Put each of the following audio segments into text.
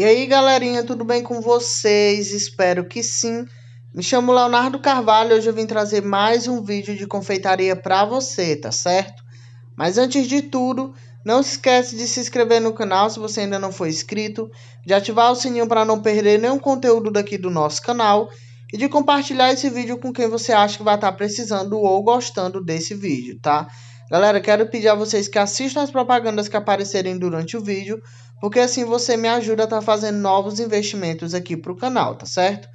E aí, galerinha, tudo bem com vocês? Espero que sim. Me chamo Leonardo Carvalho, hoje eu vim trazer mais um vídeo de confeitaria para você, tá certo? Mas antes de tudo, não se esquece de se inscrever no canal se você ainda não for inscrito, de ativar o sininho para não perder nenhum conteúdo daqui do nosso canal e de compartilhar esse vídeo com quem você acha que vai estar tá precisando ou gostando desse vídeo, tá? Galera, quero pedir a vocês que assistam as propagandas que aparecerem durante o vídeo, porque assim você me ajuda a estar tá fazendo novos investimentos aqui para o canal, tá certo?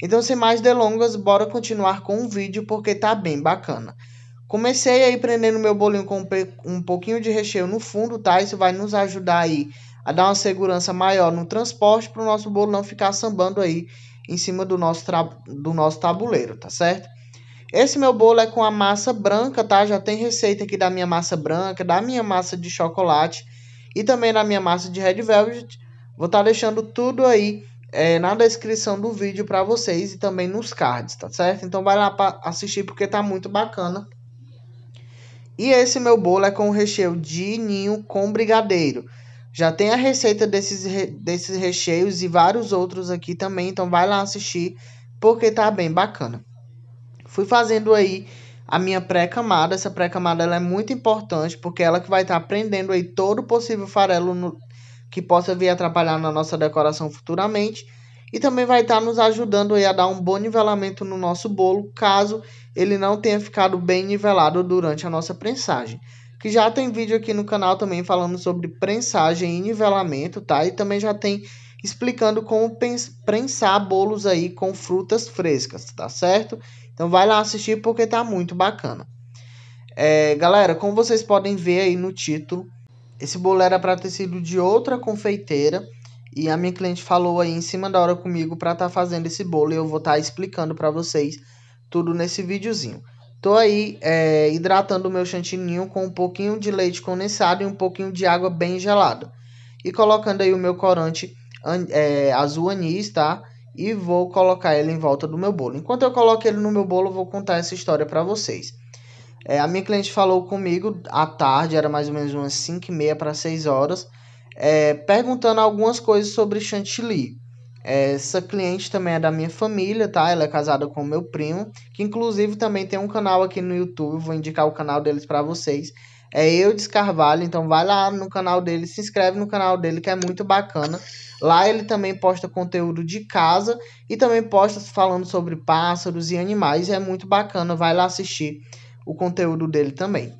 Então, sem mais delongas, bora continuar com o vídeo porque tá bem bacana. Comecei aí prendendo meu bolinho com um pouquinho de recheio no fundo, tá? Isso vai nos ajudar aí a dar uma segurança maior no transporte para o nosso bolo não ficar sambando aí em cima do nosso, do nosso tabuleiro, tá certo? Esse meu bolo é com a massa branca, tá? Já tem receita aqui da minha massa branca, da minha massa de chocolate e também na minha massa de Red Velvet. Vou estar tá deixando tudo aí é, na descrição do vídeo para vocês e também nos cards, tá certo? Então vai lá para assistir porque tá muito bacana. E esse meu bolo é com recheio de ninho com brigadeiro. Já tem a receita desses, re... desses recheios e vários outros aqui também, então vai lá assistir porque tá bem bacana. Fui fazendo aí a minha pré-camada. Essa pré-camada ela é muito importante porque ela que vai estar tá prendendo aí todo possível farelo no, que possa vir atrapalhar na nossa decoração futuramente. E também vai estar tá nos ajudando aí a dar um bom nivelamento no nosso bolo, caso ele não tenha ficado bem nivelado durante a nossa prensagem. Que já tem vídeo aqui no canal também falando sobre prensagem e nivelamento, tá? E também já tem explicando como prensar bolos aí com frutas frescas, tá certo? Então vai lá assistir porque tá muito bacana. É, galera, como vocês podem ver aí no título, esse bolo era para ter sido de outra confeiteira e a minha cliente falou aí em cima da hora comigo para estar tá fazendo esse bolo e eu vou estar tá explicando para vocês tudo nesse videozinho. Tô aí é, hidratando o meu chantininho com um pouquinho de leite condensado e um pouquinho de água bem gelada. E colocando aí o meu corante é, azul anis, tá? e vou colocar ele em volta do meu bolo. Enquanto eu coloco ele no meu bolo, vou contar essa história para vocês. É, a minha cliente falou comigo à tarde, era mais ou menos umas 5 e meia para 6 horas, é, perguntando algumas coisas sobre chantilly. É, essa cliente também é da minha família, tá? Ela é casada com meu primo, que inclusive também tem um canal aqui no YouTube. Vou indicar o canal deles para vocês. É de Carvalho, então vai lá no canal dele, se inscreve no canal dele que é muito bacana. Lá ele também posta conteúdo de casa e também posta falando sobre pássaros e animais, é muito bacana, vai lá assistir o conteúdo dele também.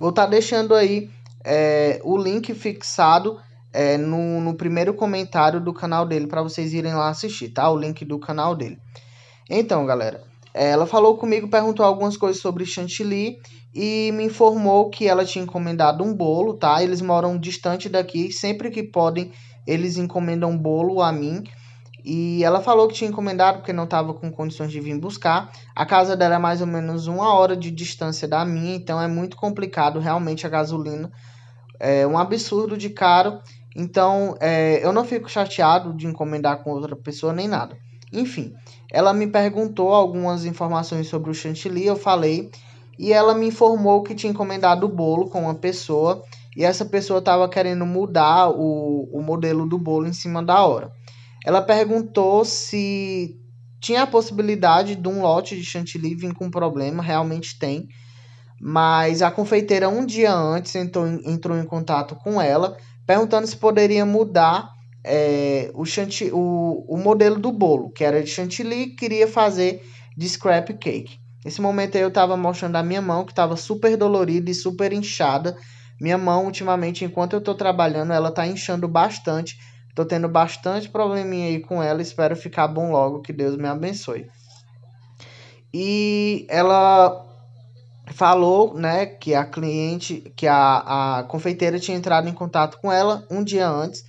Vou estar tá deixando aí é, o link fixado é, no, no primeiro comentário do canal dele para vocês irem lá assistir, tá? O link do canal dele. Então, galera, é, ela falou comigo, perguntou algumas coisas sobre chantilly e me informou que ela tinha encomendado um bolo, tá? Eles moram distante daqui, sempre que podem, eles encomendam um bolo a mim. E ela falou que tinha encomendado porque não estava com condições de vir buscar. A casa dela é mais ou menos uma hora de distância da minha, então é muito complicado realmente a gasolina. É um absurdo de caro. Então é, eu não fico chateado de encomendar com outra pessoa nem nada. Enfim, ela me perguntou algumas informações sobre o chantilly, eu falei, e ela me informou que tinha encomendado o bolo com uma pessoa, e essa pessoa estava querendo mudar o, o modelo do bolo em cima da hora. Ela perguntou se tinha a possibilidade de um lote de chantilly vir com problema, realmente tem. Mas a confeiteira, um dia antes, entrou, entrou em contato com ela, perguntando se poderia mudar é, o, o, o modelo do bolo, que era de chantilly, queria fazer de scrap cake. Nesse momento aí eu estava mostrando a minha mão, que estava super dolorida e super inchada. Minha mão, ultimamente, enquanto eu estou trabalhando, ela está inchando bastante. Estou tendo bastante probleminha aí com ela. Espero ficar bom logo. Que Deus me abençoe. E ela falou, né, que a cliente, que a, a confeiteira tinha entrado em contato com ela um dia antes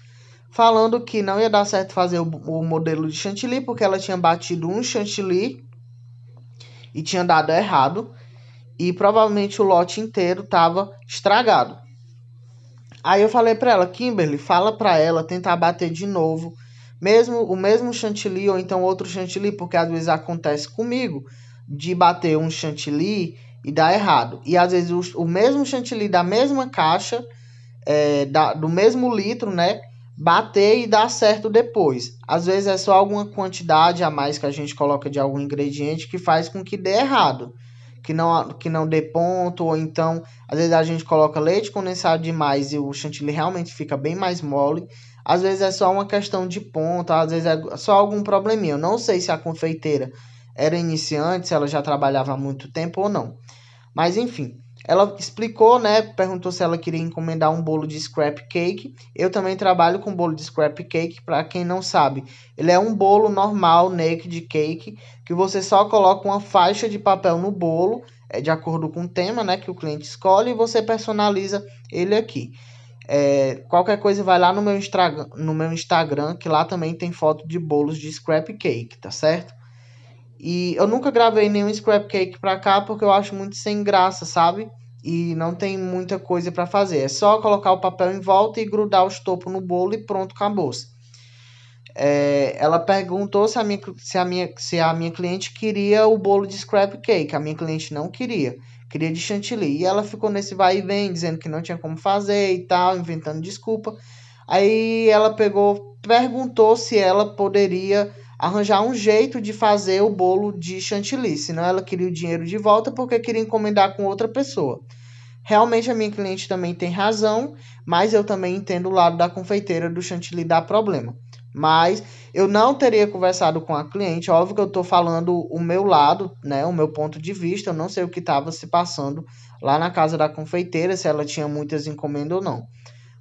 falando que não ia dar certo fazer o, o modelo de chantilly, porque ela tinha batido um chantilly e tinha dado errado, e provavelmente o lote inteiro estava estragado. Aí eu falei para ela, Kimberly, fala para ela tentar bater de novo, mesmo o mesmo chantilly ou então outro chantilly, porque às vezes acontece comigo de bater um chantilly e dar errado. E às vezes o, o mesmo chantilly da mesma caixa, é, da, do mesmo litro, né? bater e dar certo depois. Às vezes é só alguma quantidade a mais que a gente coloca de algum ingrediente que faz com que dê errado, que não, que não dê ponto, ou então às vezes a gente coloca leite condensado demais e o chantilly realmente fica bem mais mole. Às vezes é só uma questão de ponta, às vezes é só algum probleminha. Eu não sei se a confeiteira era iniciante, se ela já trabalhava há muito tempo ou não. Mas enfim, ela explicou, né? Perguntou se ela queria encomendar um bolo de scrap cake. Eu também trabalho com bolo de scrap cake, para quem não sabe. Ele é um bolo normal, naked cake, que você só coloca uma faixa de papel no bolo, é de acordo com o tema, né, que o cliente escolhe e você personaliza ele aqui. É, qualquer coisa vai lá no meu, no meu Instagram, que lá também tem foto de bolos de scrap cake, tá certo? E eu nunca gravei nenhum scrap cake pra cá porque eu acho muito sem graça, sabe? E não tem muita coisa para fazer. É só colocar o papel em volta e grudar o estopo no bolo e pronto, acabou-se. É, ela perguntou se a, minha, se, a minha, se a minha cliente queria o bolo de scrap cake. A minha cliente não queria, queria de chantilly. E ela ficou nesse vai e vem, dizendo que não tinha como fazer e tal, inventando desculpa. Aí ela pegou, perguntou se ela poderia arranjar um jeito de fazer o bolo de chantilly, senão ela queria o dinheiro de volta porque queria encomendar com outra pessoa. Realmente a minha cliente também tem razão, mas eu também entendo o lado da confeiteira do chantilly dar problema. Mas eu não teria conversado com a cliente, óbvio que eu estou falando o meu lado, né, o meu ponto de vista, eu não sei o que estava se passando lá na casa da confeiteira, se ela tinha muitas encomendas ou não.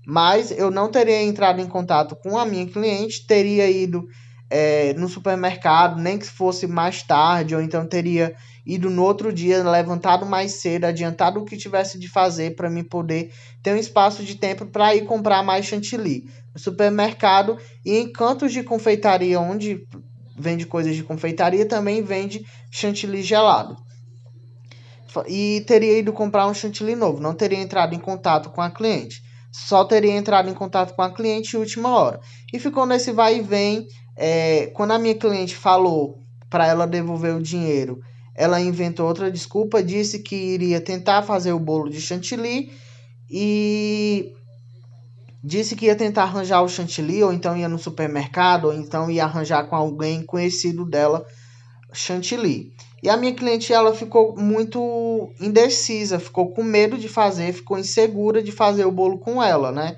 Mas eu não teria entrado em contato com a minha cliente, teria ido é, no supermercado, nem que fosse mais tarde, ou então teria ido no outro dia, levantado mais cedo, adiantado o que tivesse de fazer para me poder ter um espaço de tempo para ir comprar mais chantilly. No supermercado e em cantos de confeitaria, onde vende coisas de confeitaria, também vende chantilly gelado. E teria ido comprar um chantilly novo, não teria entrado em contato com a cliente. Só teria entrado em contato com a cliente última hora. E ficou nesse vai e vem é, quando a minha cliente falou para ela devolver o dinheiro, ela inventou outra desculpa, disse que iria tentar fazer o bolo de chantilly e disse que ia tentar arranjar o chantilly, ou então ia no supermercado, ou então ia arranjar com alguém conhecido dela chantilly. E a minha cliente ela ficou muito indecisa, ficou com medo de fazer, ficou insegura de fazer o bolo com ela, né?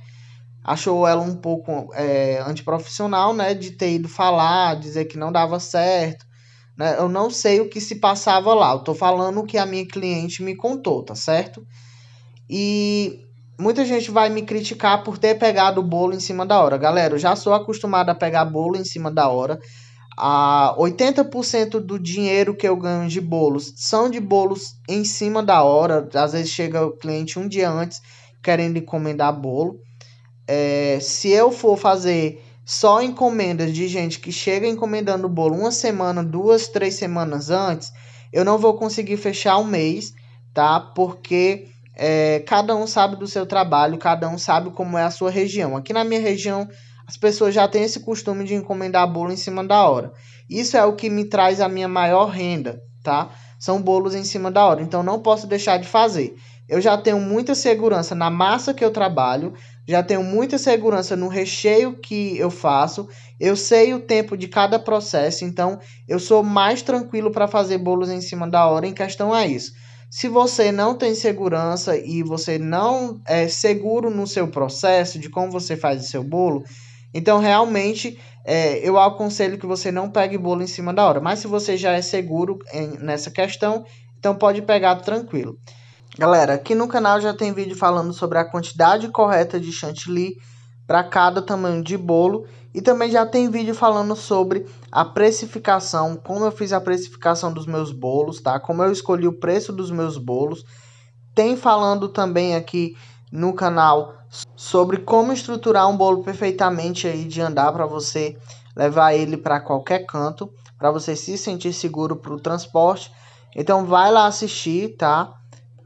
achou ela um pouco é, antiprofissional, né? De ter ido falar, dizer que não dava certo. Né? Eu não sei o que se passava lá. Eu tô falando o que a minha cliente me contou, tá certo? E muita gente vai me criticar por ter pegado o bolo em cima da hora. Galera, eu já sou acostumado a pegar bolo em cima da hora. A 80% do dinheiro que eu ganho de bolos são de bolos em cima da hora. Às vezes chega o cliente um dia antes querendo encomendar bolo é, se eu for fazer só encomendas de gente que chega encomendando o bolo uma semana, duas, três semanas antes, eu não vou conseguir fechar um mês, tá? Porque é, cada um sabe do seu trabalho, cada um sabe como é a sua região. Aqui na minha região, as pessoas já têm esse costume de encomendar bolo em cima da hora. Isso é o que me traz a minha maior renda, tá? São bolos em cima da hora, então não posso deixar de fazer. Eu já tenho muita segurança na massa que eu trabalho, já tenho muita segurança no recheio que eu faço, eu sei o tempo de cada processo, então eu sou mais tranquilo para fazer bolos em cima da hora em questão a é isso. Se você não tem segurança e você não é seguro no seu processo de como você faz o seu bolo, então realmente é, eu aconselho que você não pegue bolo em cima da hora. Mas se você já é seguro em, nessa questão, então pode pegar tranquilo. Galera, aqui no canal já tem vídeo falando sobre a quantidade correta de chantilly para cada tamanho de bolo e também já tem vídeo falando sobre a precificação, como eu fiz a precificação dos meus bolos, tá? Como eu escolhi o preço dos meus bolos. Tem falando também aqui no canal sobre como estruturar um bolo perfeitamente aí de andar para você levar ele para qualquer canto, para você se sentir seguro para o transporte. Então vai lá assistir, tá?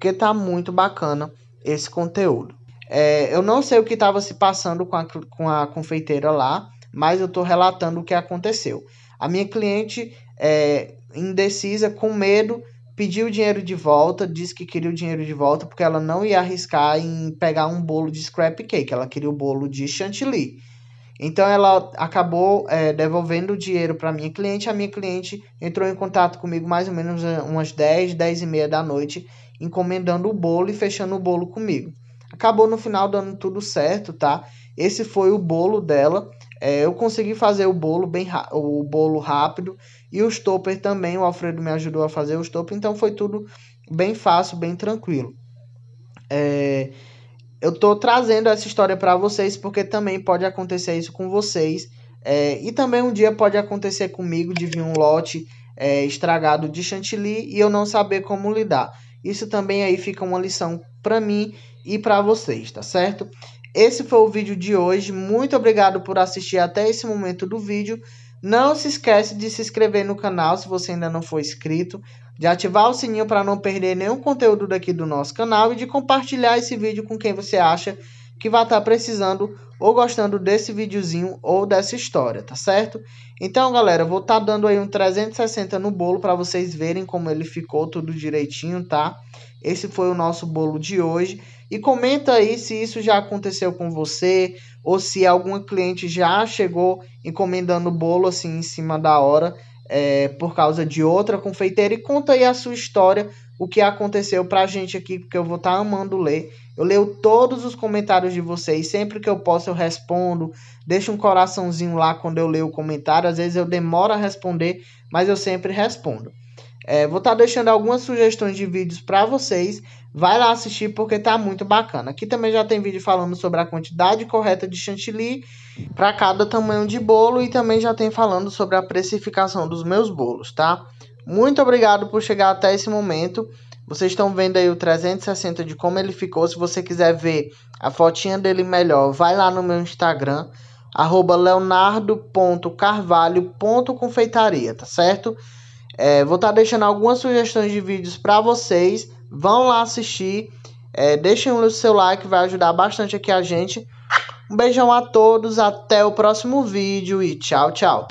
porque tá muito bacana esse conteúdo. É, eu não sei o que estava se passando com a, com a confeiteira lá, mas eu estou relatando o que aconteceu. A minha cliente, é, indecisa, com medo, pediu o dinheiro de volta, disse que queria o dinheiro de volta porque ela não ia arriscar em pegar um bolo de scrap cake, ela queria o bolo de chantilly. Então ela acabou é, devolvendo o dinheiro para minha cliente. A minha cliente entrou em contato comigo mais ou menos eh, umas 10, 10 e meia da noite, encomendando o bolo e fechando o bolo comigo. Acabou no final dando tudo certo, tá? Esse foi o bolo dela. É, eu consegui fazer o bolo bem o bolo rápido e o stopper também. O Alfredo me ajudou a fazer o stopper, então foi tudo bem fácil, bem tranquilo. É, eu tô trazendo essa história para vocês porque também pode acontecer isso com vocês. É, e também um dia pode acontecer comigo de vir um lote é, estragado de chantilly e eu não saber como lidar. Isso também aí fica uma lição para mim e para vocês, tá certo? Esse foi o vídeo de hoje. Muito obrigado por assistir até esse momento do vídeo. Não se esquece de se inscrever no canal se você ainda não for inscrito de ativar o sininho para não perder nenhum conteúdo daqui do nosso canal e de compartilhar esse vídeo com quem você acha que vai estar tá precisando ou gostando desse videozinho ou dessa história, tá certo? Então, galera, vou estar tá dando aí um 360 no bolo para vocês verem como ele ficou tudo direitinho, tá? Esse foi o nosso bolo de hoje. E comenta aí se isso já aconteceu com você ou se algum cliente já chegou encomendando bolo assim em cima da hora é, por causa de outra confeiteira. E conta aí a sua história, o que aconteceu pra gente aqui, porque eu vou estar tá amando ler. Eu leio todos os comentários de vocês, sempre que eu posso eu respondo. deixa um coraçãozinho lá quando eu leio o comentário. Às vezes eu demoro a responder, mas eu sempre respondo. É, vou estar tá deixando algumas sugestões de vídeos para vocês. Vai lá assistir porque tá muito bacana. Aqui também já tem vídeo falando sobre a quantidade correta de chantilly para cada tamanho de bolo e também já tem falando sobre a precificação dos meus bolos, tá? Muito obrigado por chegar até esse momento. Vocês estão vendo aí o 360 de como ele ficou. Se você quiser ver a fotinha dele melhor, vai lá no meu Instagram, leonardo.carvalho.confeitaria, tá certo? É, vou estar tá deixando algumas sugestões de vídeos para vocês. Vão lá assistir. É, deixem o seu like, vai ajudar bastante aqui a gente. Um beijão a todos, até o próximo vídeo e tchau, tchau.